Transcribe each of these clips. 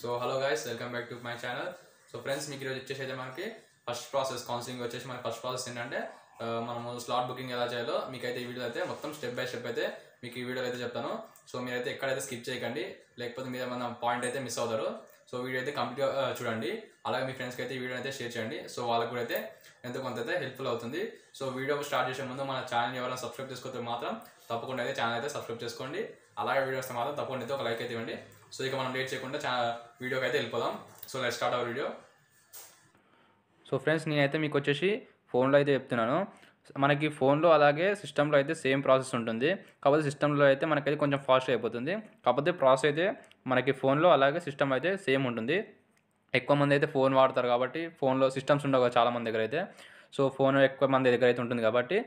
so hello guys welcome back to my channel so friends మీకు ఈరోజు వచ్చేసి అయితే మనకి ఫస్ట్ ప్రాసెస్ కౌన్సిలింగ్ వచ్చేసి మనకి ఫస్ట్ ప్రాసెస్ ఏంటంటే మనము స్లాట్ బుకింగ్ ఎలా చేయాలో మీకైతే ఈ వీడియో అయితే మొత్తం స్టెప్ బై స్టెప్ అయితే మీకు ఈ వీడియోలో అయితే చెప్తాను సో మీరైతే ఎక్కడైతే స్కిప్ చేయకండి లేకపోతే మీరు ఏమన్నా పాయింట్ అయితే మిస్ అవుతారు సో వీడియో అయితే కంప్లీట్గా చూడండి అలాగే మీ ఫ్రెండ్స్కి అయితే ఈ వీడియో అయితే షేర్ చేయండి సో వాళ్ళకు కూడా అయితే ఎంతో కొంత అయితే హెల్ప్ఫుల్ అవుతుంది సో వీడియో స్టార్ట్ చేసే ముందు మన ఛానల్ ఎవరైనా సబ్స్క్రైబ్ చేసుకుంటే మాత్రం తప్పకుండా అయితే ఛానల్ అయితే సబ్స్క్రైబ్ చేసుకోండి అలాగే వీడియోస్ మాత్రం తప్పకుండా అయితే ఒక లైక్ అయితే ఇవ్వండి సో ఇక మనం లేట్ చేయకుండా చాలా వీడియోకి అయితే వెళ్ళిపోదాం so let start our video so friends నేనైతే మీకు వచ్చేసి ఫోన్లో అయితే చెప్తున్నాను మనకి ఫోన్లో అలాగే సిస్టంలో అయితే సేమ్ ప్రాసెస్ ఉంటుంది కాకపోతే సిస్టంలో అయితే మనకైతే కొంచెం ఫాస్ట్ అయిపోతుంది కాకపోతే ప్రాసెస్ అయితే మనకి ఫోన్లో అలాగే సిస్టమ్ అయితే సేమ్ ఉంటుంది ఎక్కువ మంది అయితే ఫోన్ వాడతారు కాబట్టి ఫోన్లో సిస్టమ్స్ ఉండవు చాలా మంది దగ్గర అయితే సో ఫోన్ ఎక్కువ మంది దగ్గర అయితే ఉంటుంది కాబట్టి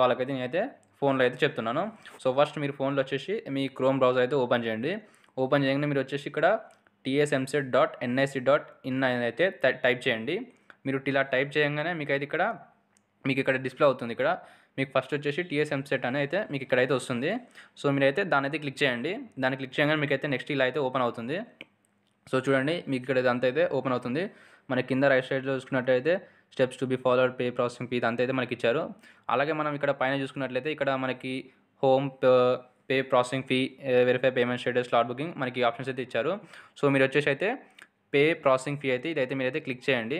వాళ్ళకైతే నేనైతే ఫోన్లో అయితే చెప్తున్నాను సో ఫస్ట్ మీరు ఫోన్లో వచ్చేసి మీ క్రోమ్ బ్రౌజర్ అయితే ఓపెన్ చేయండి ఓపెన్ చేయగానే మీరు వచ్చేసి ఇక్కడ TS EAMCET dot NIC dot in అయితే టైప్ చేయండి మీరు ఇలా టైప్ చేయగానే మీకైతే ఇక్కడ మీకు ఇక్కడ డిస్ప్లే అవుతుంది ఇక్కడ మీకు ఫస్ట్ వచ్చేసి టీఎస్ఎంసెట్ అని అయితే మీకు ఇక్కడైతే వస్తుంది సో మీరైతే దాని అయితే క్లిక్ చేయండి దాన్ని క్లిక్ చేయగానే మీకు అయితే నెక్స్ట్ ఇలా అయితే ఓపెన్ అవుతుంది సో చూడండి మీకు ఇక్కడ ఇదంతా అయితే ఓపెన్ అవుతుంది మన కింద రైట్ సైడ్లో చూసుకున్నట్టయితే steps to be followed pay processing fee ఇదంతా అయితే మనకి ఇచ్చారు అలాగే మనం ఇక్కడ పైన చూసుకున్నట్లయితే ఇక్కడ మనకి home pay processing fee verify payment status slot booking మనకి ఆప్షన్స్ అయితే ఇచ్చారు సో మీరు వచ్చేసి అయితే పే ప్రాసెసింగ్ ఫీ అయితే ఇదైతే మీరైతే క్లిక్ చేయండి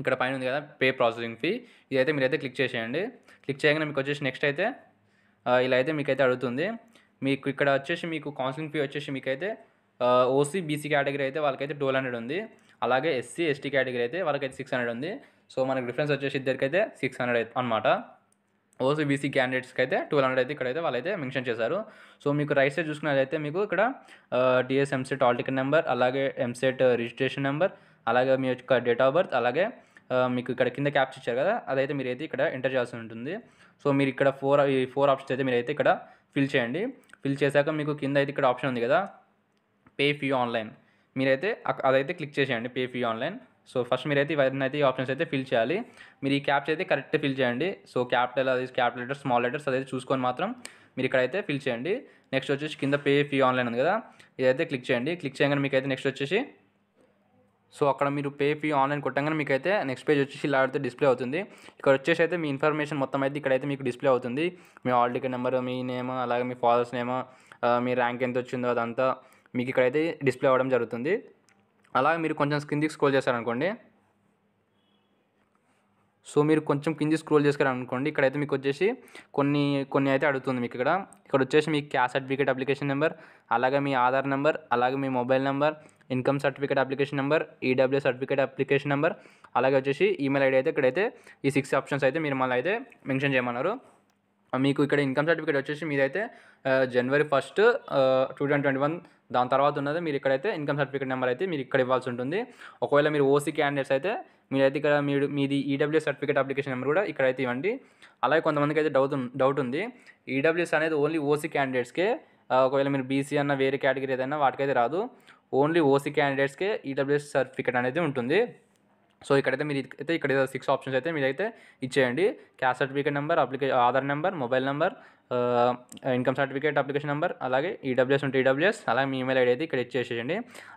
ఇక్కడ పైన ఉంది కదా పే ప్రాసెసింగ్ ఫీ ఇదైతే మీరైతే క్లిక్ చేసేయండి క్లిక్ చేయగానే మీకు వచ్చేసి నెక్స్ట్ అయితే ఇలా అయితే మీకైతే అడుగుతుంది మీకు ఇక్కడ వచ్చేసి మీకు కౌన్సిలింగ్ ఫీ వచ్చేసి మీకైతే ఓసీ బీసీ కేటగిరీ అయితే వాళ్ళకైతే ట్వెల్వ్ హండ్రెడ్ ఉంది అలాగే ఎస్సీ ఎస్టీ కేటగిరీ అయితే వాళ్ళకైతే సిక్స్ హండ్రెడ్ ఉంది సో మనకు డిఫరెన్స్ వచ్చేసి ఇద్దరికైతే సిక్స్ హండ్రెడ్ అనమాట ఓసీ బీసీ క్యాండిడేట్స్కి అయితే ట్వెల్వ్ హండ్రెడ్ అయితే ఇక్కడైతే వాళ్ళైతే మెన్షన్ చేశారు సో మీకు రైట్ సైడ్ చూసుకున్నట్లయితే మీకు ఇక్కడ TS EAMCET hall ticket number అలాగే ఎంసెట్ రిజిస్ట్రేషన్ నెంబర్ అలాగే మీ యొక్క డేట్ ఆఫ్ బర్త్ అలాగే మీకు ఇక్కడ కింద క్యాప్స్ ఇచ్చారు కదా అదైతే మీరైతే ఇక్కడ ఎంటర్ చేయాల్సి ఉంటుంది సో మీరు ఇక్కడ ఫోర్ ఈ ఫోర్ ఆప్షన్స్ అయితే మీరు అయితే ఇక్కడ ఫిల్ చేయండి ఫిల్ చేశాక మీకు కింద అయితే ఇక్కడ ఆప్షన్ ఉంది కదా పే ఫీ ఆన్లైన్ మీరైతే అదైతే క్లిక్ చేసేయండి pay fee online so first మీరైతే ఇవన్నీ అయితే ఈ ఆప్షన్స్ అయితే ఫిల్ చేయాలి మీరు ఈ క్యాప్స్ అయితే కరెక్ట్ ఫిల్ చేయండి సో క్యాపిటల్ అది క్యాపిటల్ లెటర్స్ స్మాల్ లెటర్స్ అదైతే చూసుకొని మాత్రం మీరు ఇక్కడైతే ఫిల్ చేయండి నెక్స్ట్ వచ్చేసి కింద పే ఫీ ఆన్లైన్ ఉంది కదా ఇదైతే క్లిక్ చేయండి క్లిక్ చేయగానే మీకు అయితే నెక్స్ట్ వచ్చేసి సో అక్కడ మీరు పే ఫీ ఆన్లైన్ కొట్టగానే మీకు అయితే నెక్స్ట్ పేజ్ వచ్చేసి ఇలా అయితే డిస్ప్లే అవుతుంది ఇక్కడ వచ్చేసి అయితే మీ ఇన్ఫర్మేషన్ మొత్తం అయితే ఇక్కడైతే మీకు డిస్ప్లే అవుతుంది మీ ఆల్ టికెట్ నెంబర్ మీ నేమ్ అలాగే మీ ఫాదర్స్ నేమ్ మీ ర్యాంక్ ఎంత వచ్చిందో అదంతా మీకు ఇక్కడైతే డిస్ప్లే అవ్వడం జరుగుతుంది అలాగే మీరు కొంచెం కిందికి స్క్రోల్ చేశారనుకోండి సో మీరు కొంచెం కింది స్క్రోల్ ఇక్కడ ఇక్కడైతే మీకు వచ్చేసి కొన్ని కొన్ని అయితే అడుగుతుంది మీకు ఇక్కడ ఇక్కడ వచ్చేసి మీ క్యాష్ సర్టిఫికేట్ అప్లికేషన్ నెంబర్ అలాగే మీ ఆధార్ నెంబర్ అలాగే మీ mobile number income certificate application number EWS certificate application number అలాగే వచ్చేసి ఈమెయిల్ ఐడి అయితే ఇక్కడైతే ఈ సిక్స్ ఆప్షన్స్ అయితే మీరు మళ్ళీ అయితే మెన్షన్ చేయమన్నారు మీకు ఇక్కడ ఇన్కమ్ సర్టిఫికేట్ వచ్చేసి మీదైతే January first two thousand twenty one దాని తర్వాత ఉన్నది మీరు ఇక్కడైతే ఇన్కమ్ సర్టిఫికేట్ నెంబర్ అయితే మీరు ఇక్కడ ఇవ్వాల్సి ఉంటుంది ఒకవేళ మీరు ఓసీ క్యాండిడేట్స్ అయితే మీరైతే ఇక్కడ మీరు మీది ఈడబ్ల్యూ సర్టిఫికేట్ అప్లికేషన్ నెంబర్ కూడా ఇక్కడైతే ఇవ్వండి అలాగే కొంతమందికి అయితే డౌట్ డౌట్ ఉంది ఈడబ్ల్యూఎస్ e అనేది ఓన్లీ ఓసీ క్యాండిడేట్స్కే ఒకవేళ మీరు బీసీ అన్న వేరే కేటగిరీ ఏదైనా వాటికైతే రాదు ఓన్లీ ఓసీ క్యాండిడేట్స్కే ఈడబ్ల్యూఎస్ సర్టిఫికేట్ అనేది ఉంటుంది సో ఇక్కడైతే మీరు అయితే ఇక్కడ సిక్స్ ఆప్షన్స్ అయితే మీరు అయితే ఇచ్చేయండి caste certificate number application Aadhaar number mobile number income certificate application number అలాగే ఈడబ్ల్యూఎస్ ఉంటే ఈడబ్ల్యూఎస్ అలాగే మీ ఈమెయిల్ ఐడి అయితే ఇక్కడ ఇచ్చేసేయండి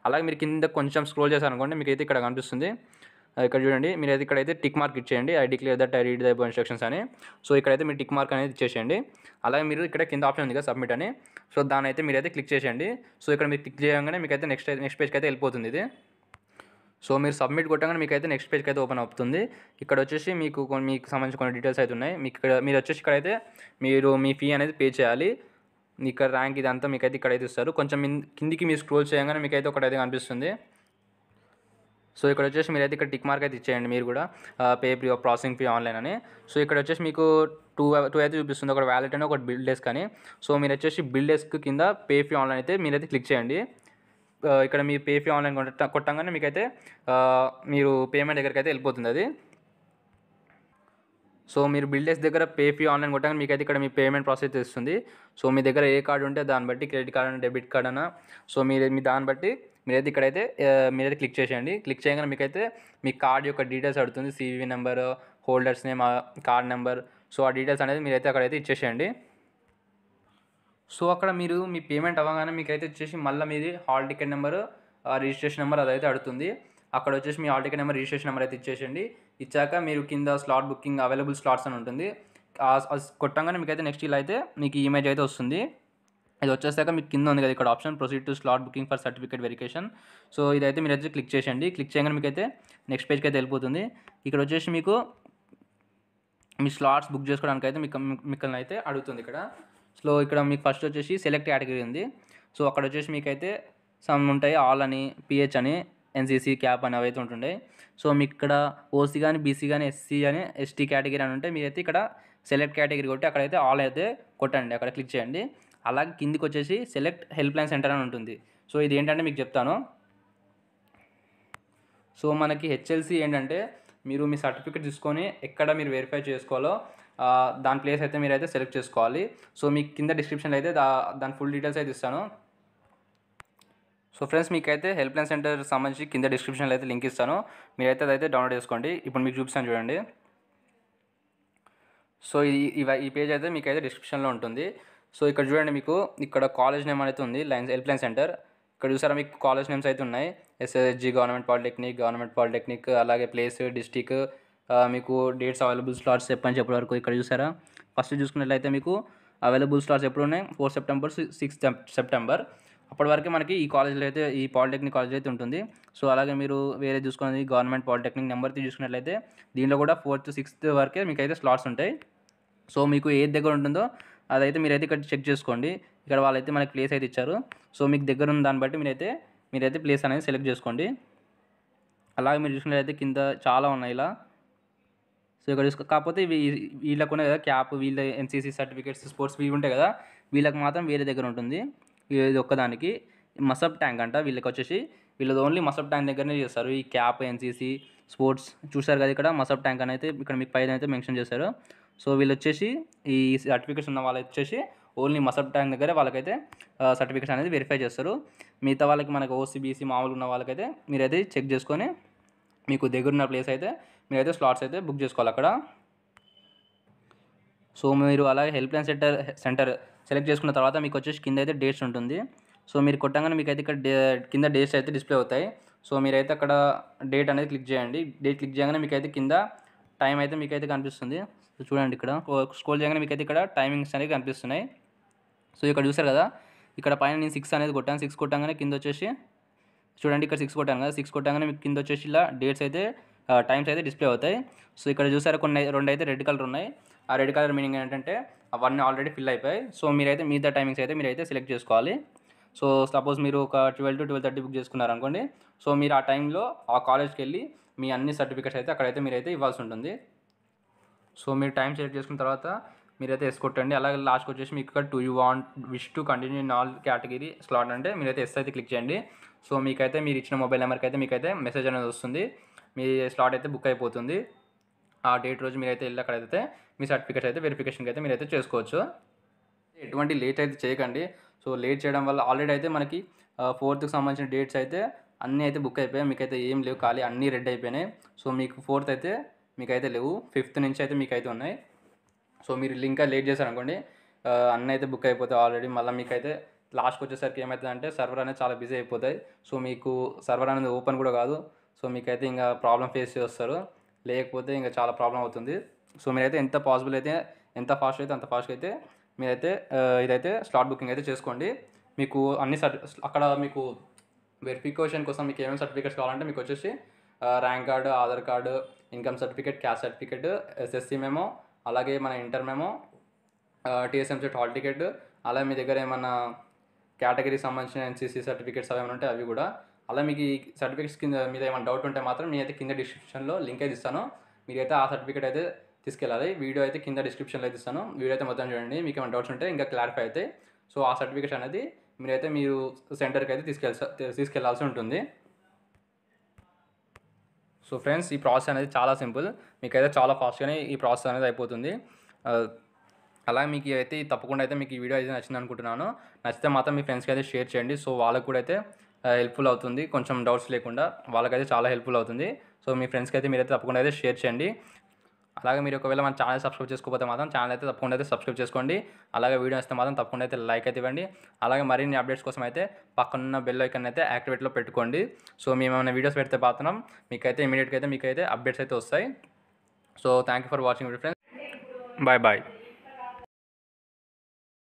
అలాగే మీరు కింద కొంచెం స్క్రోల్ చేశారనుకోండి మీకు అయితే ఇక్కడ కనిపిస్తుంది ఇక్కడ చూడండి మీరు అయితే ఇక్కడైతే టిక్ మార్క్ ఇచ్చేయండి I declare that I read the instructions అని సో ఇక్కడైతే మీరు టిక్ మార్క్ అనేది ఇచ్చేసేయండి అలాగే మీరు ఇక్కడ కింద ఆప్షన్ ఉంది కదా సబ్మిట్ అని సో దాని అయితే మీరు అయితే క్లిక్ చేసేయండి సో ఇక్కడ మీరు క్లిక్ చేయగానే మీకు అయితే నెక్స్ట్ నెక్స్ట్ పేజ్కి అయితే వెళ్ళిపోతుంది ఇది సో మీరు సబ్మిట్ కొట్టగానే మీకు అయితే నెక్స్ట్ పేజ్కి అయితే ఓపెన్ అవుతుంది ఇక్కడ వచ్చేసి మీకు మీకు సంబంధించిన కొన్ని డీటెయిల్స్ అయితే ఉన్నాయి మీకు ఇక్కడ మీరు వచ్చేసి ఇక్కడైతే మీరు మీ ఫీ అనేది పే చేయాలి ఇక్కడ ర్యాంక్ ఇదంతా మీకైతే ఇక్కడైతే ఇస్తారు కొంచెం కిందికి మీరు స్క్రోల్ చేయగానే అయితే ఒకటైతే కనిపిస్తుంది సో ఇక్కడ వచ్చేసి మీరు అయితే ఇక్కడ టిక్ మార్క్ అయితే ఇచ్చేయండి మీరు కూడా pay free processing fee online అని సో ఇక్కడ వచ్చేసి మీకు టూ టూ అయితే చూపిస్తుంది ఒక వ్యాలెట్ అని ఒక బిల్ డెస్క్ అని సో మీరు వచ్చేసి బిల్ డెస్క్ కింద పే ఫీ ఆన్లైన్ అయితే మీరైతే క్లిక్ చేయండి ఇక్కడ మీ పేఫీ ఆన్లైన్ కొట్ట కొట్టంగానే మీకైతే మీరు పేమెంట్ దగ్గరికి అయితే వెళ్ళిపోతుంది అది సో మీరు బిల్డర్స్ దగ్గర పేఫీ ఆన్లైన్ కొట్టగానే మీకైతే ఇక్కడ మీ పేమెంట్ ప్రాసెస్ చేస్తుంది సో మీ దగ్గర ఏ కార్డు ఉంటే దాన్ని బట్టి క్రెడిట్ కార్డ్ అన్న డెబిట్ కార్డ్ అన్న సో మీరు మీ దాన్ని బట్టి మీరైతే ఇక్కడైతే మీరైతే క్లిక్ చేసేయండి క్లిక్ చేయగానే మీకైతే మీ కార్డ్ యొక్క డీటెయిల్స్ అడుగుతుంది CVV number holders name card number so ఆ డీటెయిల్స్ అనేది మీరైతే అక్కడైతే ఇచ్చేసేయండి సో అక్కడ మీరు మీ పేమెంట్ అవ్వగానే మీకు అయితే వచ్చేసి మళ్ళీ మీది hall ticket number registration number అదైతే అడుగుతుంది అక్కడ వచ్చేసి మీ hall ticket number registration number అయితే ఇచ్చేసేయండి ఇచ్చాక మీరు కింద స్లాట్ బుకింగ్ అవైలబుల్ స్లాట్స్ అని ఉంటుంది కొట్టంగానే మీకైతే నెక్స్ట్ ఇలా అయితే మీకు ఇమేజ్ అయితే వస్తుంది ఇది వచ్చేసాక మీకు కింద ఉంది కదా ఇక్కడ option proceed to slot booking for certificate verification so ఇదైతే మీరు అయితే క్లిక్ చేసేయండి క్లిక్ చేయగానే మీకు అయితే నెక్స్ట్ పేజ్కి అయితే వెళ్ళిపోతుంది ఇక్కడ వచ్చేసి మీకు మీ స్లాట్స్ బుక్ చేసుకోవడానికి అయితే మీకు మిమ్మల్ని అయితే అడుగుతుంది ఇక్కడ సో ఇక్కడ మీకు ఫస్ట్ వచ్చేసి సెలెక్ట్ కేటగిరీ ఉంది సో అక్కడ వచ్చేసి మీకైతే సమ్ ఉంటాయి ఆల్ అని పిహెచ్ అని ఎన్సీసీ క్యాప్ అని అవైతే ఉంటుండే సో మీకు ఇక్కడ ఓసీ కానీ బీసీ కానీ ఎస్సీ కానీ ఎస్టీ కేటగిరీ అని ఉంటే మీరైతే ఇక్కడ సెలెక్ట్ కేటగిరీ కొట్టి అక్కడైతే ఆల్ అయితే కొట్టండి అక్కడ క్లిక్ చేయండి అలాగే కిందికి వచ్చేసి సెలెక్ట్ హెల్ప్ లైన్ సెంటర్ అని ఉంటుంది సో ఇది ఏంటంటే మీకు చెప్తాను సో మనకి హెచ్ఎల్సీ ఏంటంటే మీరు మీ సర్టిఫికేట్ తీసుకొని ఎక్కడ మీరు వెరిఫై చేసుకోవాలో దాని ప్లేస్ అయితే మీరు అయితే సెలెక్ట్ చేసుకోవాలి సో మీకు కింద డిస్క్రిప్షన్లో అయితే దా దాని ఫుల్ డీటెయిల్స్ అయితే ఇస్తాను సో ఫ్రెండ్స్ మీకైతే హెల్ప్ లైన్ సెంటర్ సంబంధించి కింద డిస్క్రిప్షన్లో అయితే లింక్ ఇస్తాను మీరైతే అదైతే డౌన్లోడ్ చేసుకోండి ఇప్పుడు మీకు చూపిస్తాను చూడండి సో ఈ ఈ పేజ్ అయితే మీకు అయితే డిస్క్రిప్షన్లో ఉంటుంది సో ఇక్కడ చూడండి మీకు ఇక్కడ కాలేజ్ నేమ్ అనేది ఉంది లైన్స్ హెల్ప్ లైన్ సెంటర్ ఇక్కడ చూసారా మీకు కాలేజ్ నేమ్స్ అయితే ఉన్నాయి SSG government polytechnic government polytechnic అలాగే ప్లేస్ డిస్టిక్ మీకు డేట్స్ అవైలబుల్ స్లాట్స్ చెప్పని చెప్పే వరకు ఇక్కడ చూసారా ఫస్ట్ చూసుకున్నట్లయితే మీకు అవైలబుల్ స్లాట్స్ ఎప్పుడు ఉన్నాయి ఫోర్ సెప్టెంబర్ సిక్స్ సెప్టెంబర్ అప్పటి వరకు మనకి ఈ కాలేజ్లో అయితే ఈ పాలిటెక్నిక్ కాలేజ్ అయితే ఉంటుంది సో అలాగే మీరు వేరే చూసుకున్నది గవర్నమెంట్ పాలిటెక్నిక్ నెంబర్ త్రీ చూసుకున్నట్లయితే దీనిలో కూడా ఫోర్త్ సిక్స్త్ వరకే మీకు అయితే స్లాట్స్ ఉంటాయి సో మీకు ఏది దగ్గర ఉంటుందో అదైతే మీరైతే ఇక్కడ చెక్ చేసుకోండి ఇక్కడ వాళ్ళైతే మనకి ప్లేస్ అయితే ఇచ్చారు సో మీకు దగ్గర ఉన్న దాన్ని బట్టి మీరైతే మీరైతే ప్లేస్ అనేది సెలెక్ట్ చేసుకోండి అలాగే మీరు చూసినట్లయితే కింద చాలా ఉన్నాయి ఇలా సో ఇక్కడ చూసుకో కాకపోతే వీళ్ళకు ఉన్నాయి కదా క్యాప్ వీళ్ళ ఎన్సీసీ సర్టిఫికేట్స్ స్పోర్ట్స్ ఇవి ఉంటాయి కదా వీళ్ళకి మాత్రం వేరే దగ్గర ఉంటుంది ఇది ఒక్కదానికి మసబ్ ట్యాంక్ అంట వీళ్ళకి వచ్చేసి వీళ్ళది ఓన్లీ మసబ్ ట్యాంక్ దగ్గరనే చేస్తారు ఈ క్యాప్ ఎన్సీసీ స్పోర్ట్స్ చూసారు కదా ఇక్కడ మసబ్ ట్యాంక్ అని అయితే ఇక్కడ మీకు పైన అయితే మెన్షన్ చేశారు సో వీళ్ళు వచ్చేసి ఈ సర్టిఫికేట్స్ ఉన్న వాళ్ళు వచ్చేసి ఓన్లీ మసబ్ ట్యాంక్ దగ్గరే వాళ్ళకైతే సర్టిఫికేట్స్ అనేది వెరిఫై చేస్తారు మిగతా వాళ్ళకి మనకు ఓసీబీసీ మామూలు ఉన్న వాళ్ళకైతే మీరైతే చెక్ చేసుకొని మీకు దగ్గరున్న ప్లేస్ అయితే మీరైతే స్లాట్స్ అయితే బుక్ చేసుకోవాలి అక్కడ సో మీరు అలా help line centre centre select చేసుకున్న తర్వాత మీకు వచ్చేసి కింద అయితే డేట్స్ ఉంటుంది సో మీరు కొట్టంగానే మీకు అయితే ఇక్కడ కింద డేట్స్ అయితే డిస్ప్లే అవుతాయి సో మీరైతే అక్కడ డేట్ అనేది క్లిక్ చేయండి డేట్ క్లిక్ చేయగానే మీకు అయితే కింద టైం అయితే మీకు అయితే కనిపిస్తుంది సో చూడండి ఇక్కడ స్కూల్ చేయగానే మీకు అయితే ఇక్కడ టైమింగ్స్ అనేవి కనిపిస్తున్నాయి సో ఇక్కడ చూసారు కదా ఇక్కడ పైన నేను సిక్స్ అనేది కొట్టాను సిక్స్ కొట్టంగానే కింద వచ్చేసి చూడండి ఇక్కడ సిక్స్ కొట్టాను కదా సిక్స్ కొట్టగానే మీకు కింద వచ్చేసి ఇలా డేట్స్ అయితే టైమ్స్ అయితే డిస్ప్లే అవుతాయి సో ఇక్కడ చూసారు కొన్ని రెండు అయితే రెడ్ కలర్ ఉన్నాయి ఆ రెడ్ కలర్ మీనింగ్ ఏంటంటే అవన్నీ ఆల్రెడీ ఫిల్ అయిపోయాయి సో మీరైతే మిగతా టైమింగ్స్ అయితే మీరైతే సెలెక్ట్ చేసుకోవాలి సో సపోజ్ మీరు ఒక twelve to twelve thirty book చేసుకున్నారనుకోండి సో మీరు ఆ టైంలో ఆ కాలేజ్కి వెళ్ళి మీ అన్ని సర్టిఫికేట్స్ అయితే అక్కడైతే మీరైతే ఇవ్వాల్సి ఉంటుంది సో మీరు టైం సెలెక్ట్ చేసుకున్న తర్వాత మీరైతే ఎస్ కొట్టండి అలాగే లాస్ట్కి వచ్చేసి మీకు ఇక్కడ do you want wish to continue in all category slot అంటే మీరైతే ఎస్ అయితే క్లిక్ చేయండి సో మీకైతే మీరు ఇచ్చిన మొబైల్ నెంబర్కి అయితే మీకైతే మెసేజ్ అనేది వస్తుంది మీ స్లాట్ అయితే బుక్ అయిపోతుంది ఆ డేట్ రోజు మీరైతే వెళ్ళి అక్కడైతే మీ సర్టిఫికేట్ అయితే వెరిఫికేషన్కి అయితే మీరైతే చేసుకోవచ్చు ఎటువంటి లేట్ అయితే చేయకండి సో లేట్ చేయడం వల్ల ఆల్రెడీ అయితే మనకి ఫోర్త్కి సంబంధించిన డేట్స్ అయితే అన్నీ అయితే బుక్ అయిపోయాయి మీకైతే ఏం లేవు ఖాళీ అన్నీ రెడ్ అయిపోయినాయి సో మీకు ఫోర్త్ అయితే మీకైతే లేవు ఫిఫ్త్ నుంచి అయితే మీకైతే ఉన్నాయి సో మీరు లింక్ లేట్ అనుకోండి అన్నీ అయితే బుక్ అయిపోతాయి ఆల్రెడీ మళ్ళీ మీకైతే లాస్ట్కి వచ్చేసరికి ఏమవుతుందంటే సర్వర్ అనేది చాలా బిజీ అయిపోతాయి సో మీకు సర్వర్ అనేది ఓపెన్ కూడా కాదు సో మీకైతే ఇంకా ప్రాబ్లం ఫేస్ చేస్తారు లేకపోతే ఇంకా చాలా ప్రాబ్లం అవుతుంది సో మీరైతే ఎంత పాసిబుల్ అయితే ఎంత ఫాస్ట్ అయితే అంత ఫాస్ట్గా అయితే మీరైతే ఇదైతే స్లాట్ బుకింగ్ అయితే చేసుకోండి మీకు అన్ని సర్టి అక్కడ మీకు వెరిఫికేషన్ కోసం మీకు ఏమేమి సర్టిఫికేట్స్ కావాలంటే మీకు వచ్చేసి rank card Aadhaar card income certificate caste certificate SSC memo అలాగే మన ఇంటర్ మేము టీఎస్ఎంసెట్ హాల్ టికెట్ అలా మీ దగ్గర ఏమన్నా కేటగిరీకి సంబంధించిన ఎన్సీసీ సర్టిఫికేట్స్ అవి ఏమైనా ఉంటే అవి కూడా అలా మీకు ఈ సర్టిఫికేట్స్ కింద మీద ఏమైనా డౌట్ ఉంటే మాత్రం అయితే కింద డిస్క్రిప్షన్లో లింక్ అయితే ఇస్తాను మీరైతే ఆ సర్టిఫికేట్ అయితే తీసుకెళ్ళాలి వీడియో అయితే కింద డిస్క్రిప్షన్లో అయితే ఇస్తాను వీడియో అయితే మొత్తం చూడండి మీకు ఏమైనా డౌట్స్ ఉంటే ఇంకా క్లారిఫై అవుతాయి సో ఆ సర్టిఫికేట్ అనేది మీరైతే మీరు సెంటర్కి అయితే తీసుకెళ్ తీసుకెళ్లాల్సి ఉంటుంది సో ఫ్రెండ్స్ ఈ ప్రాసెస్ అనేది చాలా సింపుల్ మీకైతే చాలా ఫాస్ట్గానే ఈ ప్రాసెస్ అనేది అయిపోతుంది అలా మీకు అయితే తప్పకుండా అయితే మీకు ఈ వీడియో అయితే నచ్చింది అనుకుంటున్నాను నచ్చితే మాత్రం మీ ఫ్రెండ్స్కి అయితే షేర్ చేయండి సో వాళ్ళకు కూడా అయితే హెల్ప్ఫుల్ అవుతుంది కొంచెం డౌట్స్ లేకుండా వాళ్ళకైతే చాలా హెల్ప్ఫుల్ అవుతుంది సో మీ ఫ్రెండ్స్కి అయితే మీరైతే తప్పకుండా అయితే షేర్ చేయండి అలాగే మీరు ఒకవేళ మన ఛానల్ సబ్స్క్రైబ్ చేసుకోకపోతే మాత్రం ఛానల్ అయితే తప్పకుండా అయితే సబ్స్క్రైబ్ చేసుకోండి అలాగే వీడియో వస్తే మాత్రం తప్పకుండా అయితే లైక్ అయితే ఇవ్వండి అలాగే మరిన్ని అప్డేట్స్ కోసం అయితే పక్కనున్న బెల్ ఐకన్ అయితే యాక్టివేట్లో పెట్టుకోండి సో మేము ఏమైనా వీడియోస్ పెడితే పాత్రం మీకైతే ఇమీడియట్గా అయితే మీకైతే అప్డేట్స్ అయితే వస్తాయి so thank you for watching friends bye bye